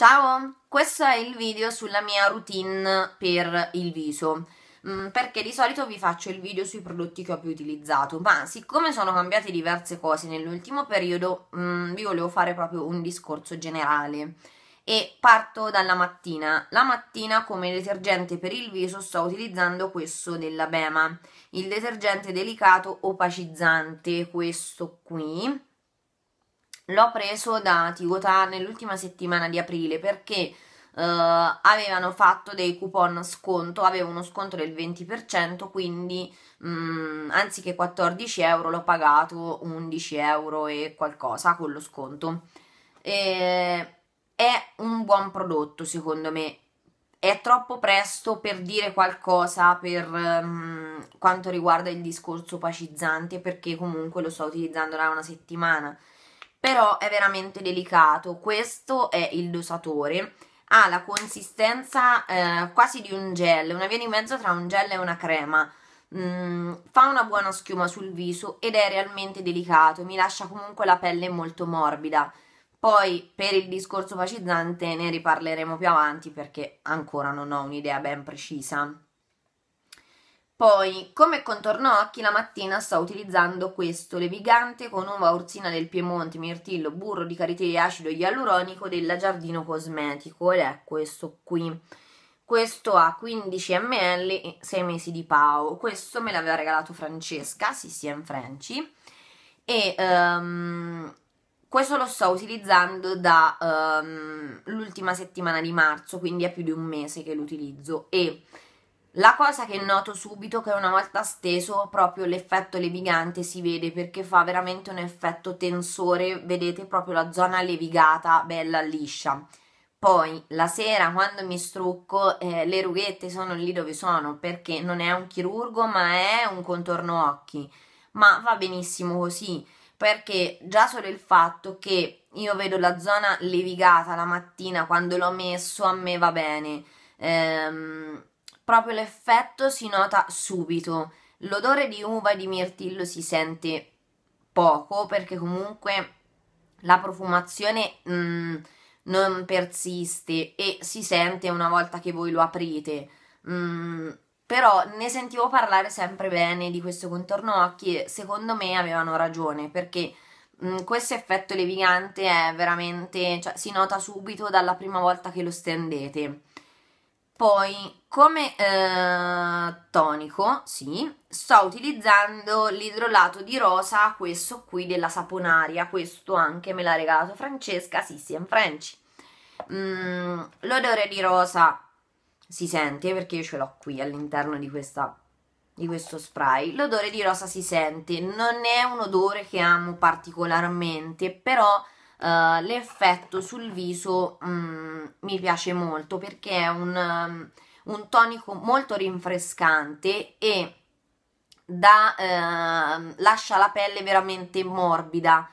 Ciao, questo è il video sulla mia routine per il viso mm, perché di solito vi faccio il video sui prodotti che ho più utilizzato, ma siccome sono cambiate diverse cose nell'ultimo periodo, mm, vi volevo fare proprio un discorso generale. E parto dalla mattina. La mattina come detergente per il viso sto utilizzando questo della Bema, il detergente delicato opacizzante, questo qui l'ho preso da Tigotà nell'ultima settimana di aprile perché Uh, avevano fatto dei coupon sconto, aveva uno sconto del 20%, quindi mh, mm, anziché 14 euro l'ho pagato 11 euro e qualcosa con lo sconto. E, è un buon prodotto secondo me, è troppo presto per dire qualcosa per um, quanto riguarda il discorso pacizzante perché comunque lo sto utilizzando da una settimana però è veramente delicato. Questo è il dosatore, ha la consistenza eh, quasi di un gel, una via di mezzo tra un gel e una crema. Mm, fa una buona schiuma sul viso ed è realmente delicato, mi lascia comunque la pelle molto morbida. Poi per il discorso facizzante ne riparleremo più avanti perché ancora non ho un'idea ben precisa. Poi, come contorno occhi, la mattina sto utilizzando questo levigante con uva ursina del Piemonte, mirtillo, burro di e acido ialuronico della Giardino Cosmetico ed è questo qui. Questo ha 15 ml e 6 mesi di PAO. Questo me l'aveva regalato Francesca, sì sì, in Franci. E um, questo lo sto utilizzando dall'ultima ehm, um, settimana di marzo, quindi è più di un mese che l'utilizzo. E la cosa che noto subito è che una volta steso proprio l'effetto levigante si vede perché fa veramente un effetto tensore, vedete proprio la zona levigata bella liscia. Poi la sera quando mi strucco eh, le rughette sono lì dove sono perché non è un chirurgo ma è un contorno occhi. Ma va benissimo così perché già solo il fatto che io vedo la zona levigata la mattina quando l'ho messo a me va bene. Ehm, proprio l'effetto si nota subito. L'odore di uva e di mirtillo si sente poco perché comunque la profumazione mh, mm, non persiste e si sente una volta che voi lo aprite. Mm, però ne sentivo parlare sempre bene di questo contorno occhi e secondo me avevano ragione perché mm, questo effetto levigante è veramente, cioè, si nota subito dalla prima volta che lo stendete. Poi, come eh, tonico, sì, sto utilizzando l'idrolato di rosa, questo qui della Saponaria, questo anche me l'ha regalato Francesca, sì, sì, in French. Mm, l'odore di rosa si sente perché io ce l'ho qui all'interno di, di questo spray. L'odore di rosa si sente, non è un odore che amo particolarmente, però uh, l'effetto sul viso um, mi piace molto perché è un, um, un tonico molto rinfrescante e da, uh, ehm, lascia la pelle veramente morbida.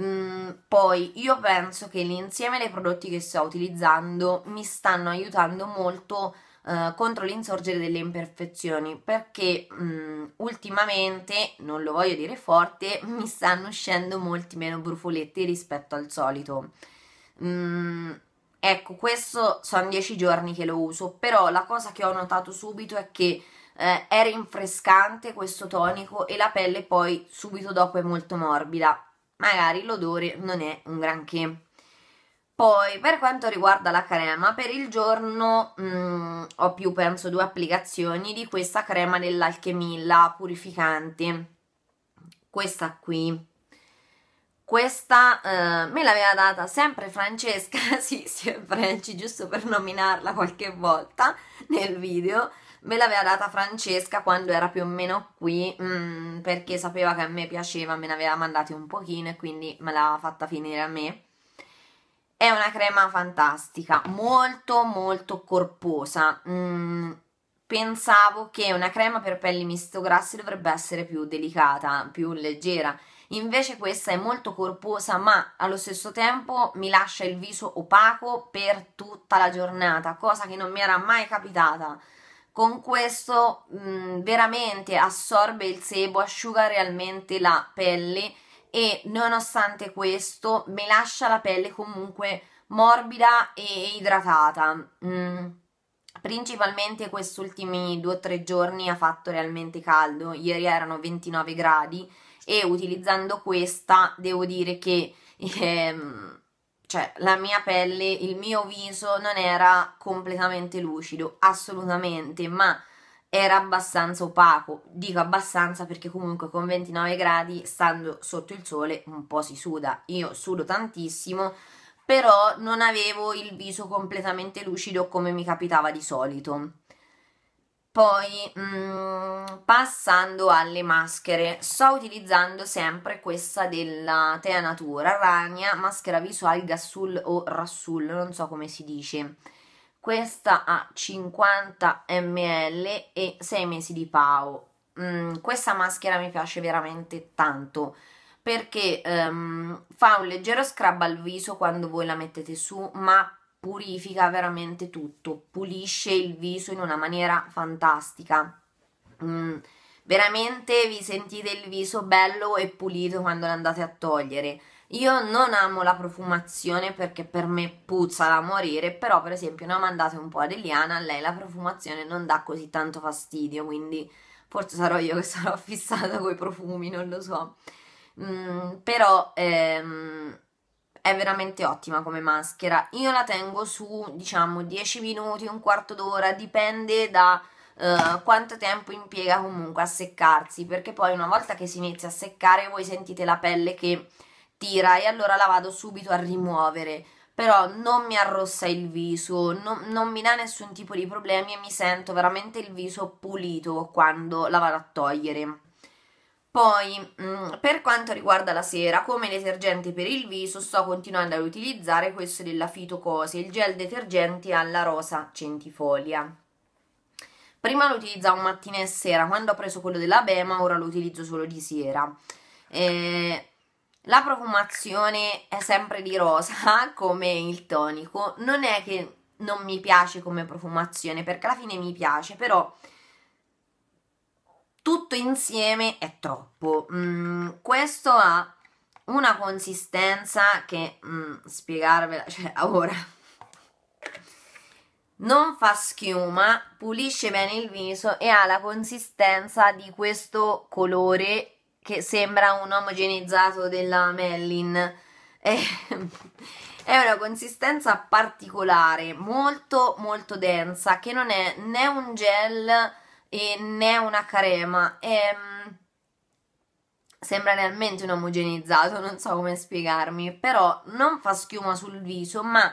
Mm, poi io penso che l'insieme dei prodotti che sto utilizzando mi stanno aiutando molto a eh, contro l'insorgere delle imperfezioni perché mh, mm, ultimamente, non lo voglio dire forte, mi stanno uscendo molti meno brufoletti rispetto al solito. Mh, mm, ecco, questo sono dieci giorni che lo uso, però la cosa che ho notato subito è che eh, è rinfrescante questo tonico e la pelle poi subito dopo è molto morbida. Magari l'odore non è un granché. Poi per quanto riguarda la crema, per il giorno mh, mm, ho più penso due applicazioni di questa crema dell'Alchemilla purificante. Questa qui. Questa eh, me l'aveva data sempre Francesca, sì, sì, Franci, giusto per nominarla qualche volta nel video. Me l'aveva data Francesca quando era più o meno qui, mh, mm, perché sapeva che a me piaceva, me ne aveva mandati un pochino e quindi me l'aveva fatta finire a me è una crema fantastica, molto molto corposa. Mm, pensavo che una crema per pelli misto-grassi dovrebbe essere più delicata, più leggera. Invece questa è molto corposa, ma allo stesso tempo mi lascia il viso opaco per tutta la giornata, cosa che non mi era mai capitata. Con questo mh, mm, veramente assorbe il sebo, asciuga realmente la pelle e nonostante questo mi lascia la pelle comunque morbida e idratata. Mm. Principalmente questi ultimi 2-3 giorni ha fatto realmente caldo, ieri erano 29 gradi e utilizzando questa devo dire che ehm, cioè, la mia pelle, il mio viso non era completamente lucido, assolutamente, ma era abbastanza opaco, dico abbastanza perché comunque con 29 gradi, stando sotto il sole, un po' si suda, io sudo tantissimo, però non avevo il viso completamente lucido come mi capitava di solito. Poi, mh, mm, passando alle maschere, sto utilizzando sempre questa della Tea Natura Rania, maschera visual Gassul o Rassul, non so come si dice questa ha 50 ml e 6 mesi di PAO. Mm, questa maschera mi piace veramente tanto perché um, fa un leggero scrub al viso quando voi la mettete su, ma purifica veramente tutto, pulisce il viso in una maniera fantastica. Mm, veramente vi sentite il viso bello e pulito quando l'andate a togliere. Io non amo la profumazione perché per me puzza da morire, però per esempio ne ho mandate un po' ad Eliana, a lei la profumazione non dà così tanto fastidio, quindi forse sarò io che sarò fissata con i profumi, non lo so. Mm, però ehm, è veramente ottima come maschera. Io la tengo su, diciamo, 10 minuti, un quarto d'ora, dipende da... Uh, quanto tempo impiega comunque a seccarsi perché poi una volta che si inizia a seccare voi sentite la pelle che tira e allora la vado subito a rimuovere. Però non mi arrossa il viso, non, non mi dà nessun tipo di problemi e mi sento veramente il viso pulito quando la vado a togliere. Poi, mm, per quanto riguarda la sera, come detergente per il viso, sto continuando ad utilizzare questo della Fitocose, il gel detergente alla rosa centifolia. Prima lo utilizzavo mattina e sera, quando ho preso quello della Bema, ora lo utilizzo solo di sera. Eh, la profumazione è sempre di rosa, come il tonico. Non è che non mi piace come profumazione, perché alla fine mi piace, però tutto insieme è troppo. Mm, questo ha una consistenza che mm, spiegarvela, cioè ora non fa schiuma, pulisce bene il viso e ha la consistenza di questo colore che sembra un omogenizzato della Mellin. Eh, è, una consistenza particolare, molto molto densa, che non è né un gel né una crema. È, mm, sembra realmente un omogenizzato, non so come spiegarmi, però non fa schiuma sul viso, ma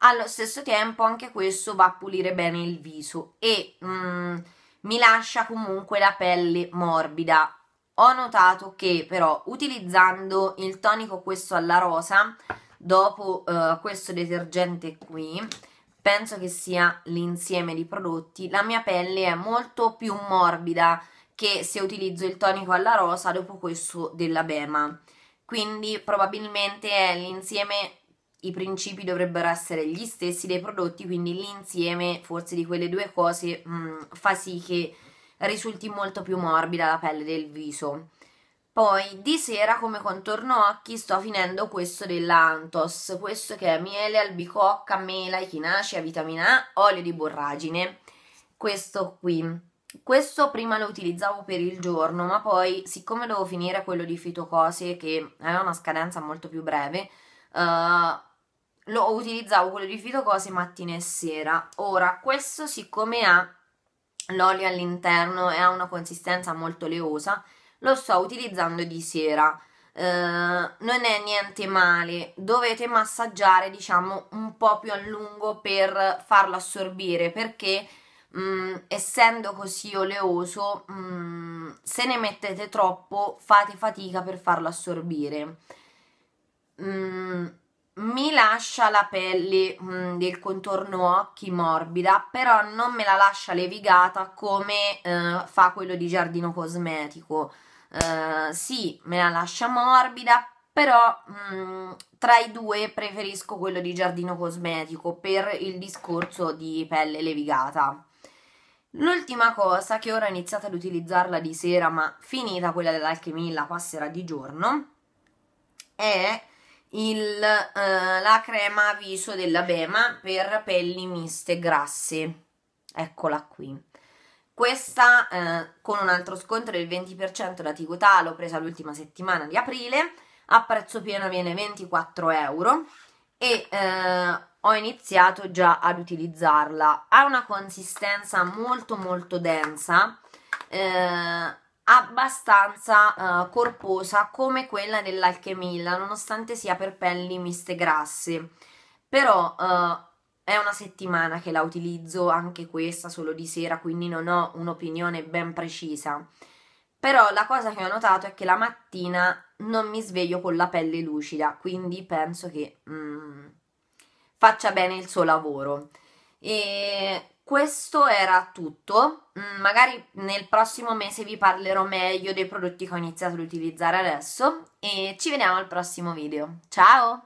allo stesso tempo anche questo va a pulire bene il viso e mm, mi lascia comunque la pelle morbida. Ho notato che però utilizzando il tonico questo alla rosa, dopo uh, questo detergente qui, penso che sia l'insieme di prodotti, la mia pelle è molto più morbida che se utilizzo il tonico alla rosa dopo questo della Bema. Quindi probabilmente è l'insieme i principi dovrebbero essere gli stessi dei prodotti, quindi l'insieme forse di quelle due cose mh, mm, fa sì che risulti molto più morbida la pelle del viso. Poi di sera come contorno occhi sto finendo questo dell'Antos, questo che è miele, albicocca, mela, echinacea, vitamina A, olio di borragine, questo qui. Questo prima lo utilizzavo per il giorno, ma poi siccome devo finire quello di fitocose che aveva una scadenza molto più breve, uh, lo utilizzavo quello di fitocose mattina e sera. Ora, questo siccome ha l'olio all'interno e ha una consistenza molto oleosa, lo sto utilizzando di sera. Eh, non è niente male, dovete massaggiare diciamo un po' più a lungo per farlo assorbire perché mh, mm, essendo così oleoso mh, mm, se ne mettete troppo fate fatica per farlo assorbire. Mh, mm, mi lascia la pelle mm, del contorno occhi morbida, però non me la lascia levigata come eh, fa quello di Giardino Cosmetico. Eh, sì, me la lascia morbida, però mh, mm, tra i due preferisco quello di Giardino Cosmetico per il discorso di pelle levigata. L'ultima cosa che ora ho iniziato ad utilizzarla di sera, ma finita quella dell'Alchemilla passerà di giorno, è il, eh, la crema viso della Bema per pelli miste grasse. Eccola qui. Questa eh, con un altro sconto del 20% da Tigotà l'ho presa l'ultima settimana di aprile, a prezzo pieno viene 24 euro e eh, ho iniziato già ad utilizzarla. Ha una consistenza molto molto densa, eh, abbastanza uh, corposa come quella dell'alchemilla, nonostante sia per pelli miste grasse. Però uh, è una settimana che la utilizzo, anche questa solo di sera, quindi non ho un'opinione ben precisa. Però la cosa che ho notato è che la mattina non mi sveglio con la pelle lucida, quindi penso che mm, faccia bene il suo lavoro. E questo era tutto, mm, magari nel prossimo mese vi parlerò meglio dei prodotti che ho iniziato ad utilizzare adesso e ci vediamo al prossimo video. Ciao!